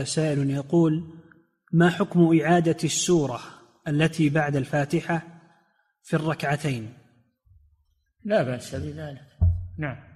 سائل يقول ما حكم إعادة السورة التي بعد الفاتحة في الركعتين لا بأس بذلك نعم